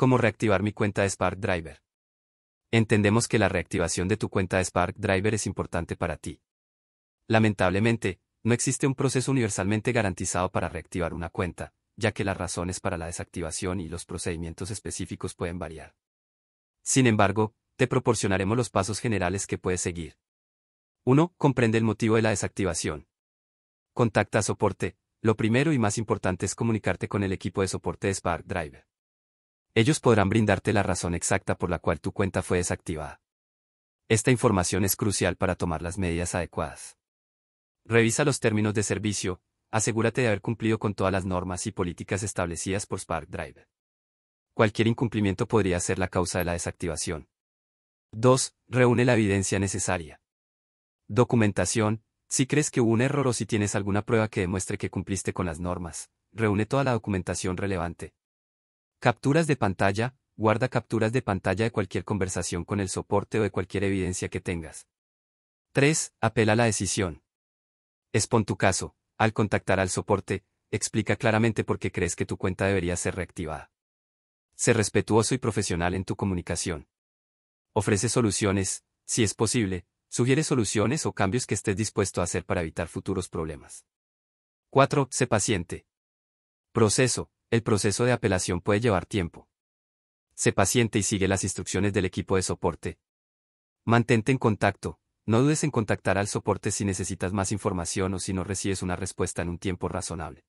cómo reactivar mi cuenta de Spark Driver. Entendemos que la reactivación de tu cuenta de Spark Driver es importante para ti. Lamentablemente, no existe un proceso universalmente garantizado para reactivar una cuenta, ya que las razones para la desactivación y los procedimientos específicos pueden variar. Sin embargo, te proporcionaremos los pasos generales que puedes seguir. 1. Comprende el motivo de la desactivación. Contacta a soporte. Lo primero y más importante es comunicarte con el equipo de soporte de Spark Driver. Ellos podrán brindarte la razón exacta por la cual tu cuenta fue desactivada. Esta información es crucial para tomar las medidas adecuadas. Revisa los términos de servicio, asegúrate de haber cumplido con todas las normas y políticas establecidas por Spark Drive. Cualquier incumplimiento podría ser la causa de la desactivación. 2. Reúne la evidencia necesaria. Documentación. Si crees que hubo un error o si tienes alguna prueba que demuestre que cumpliste con las normas, reúne toda la documentación relevante, Capturas de pantalla, guarda capturas de pantalla de cualquier conversación con el soporte o de cualquier evidencia que tengas. 3. Apela a la decisión. Expon tu caso. Al contactar al soporte, explica claramente por qué crees que tu cuenta debería ser reactivada. Sé respetuoso y profesional en tu comunicación. Ofrece soluciones, si es posible, sugiere soluciones o cambios que estés dispuesto a hacer para evitar futuros problemas. 4. Sé paciente. Proceso el proceso de apelación puede llevar tiempo. Sé paciente y sigue las instrucciones del equipo de soporte. Mantente en contacto, no dudes en contactar al soporte si necesitas más información o si no recibes una respuesta en un tiempo razonable.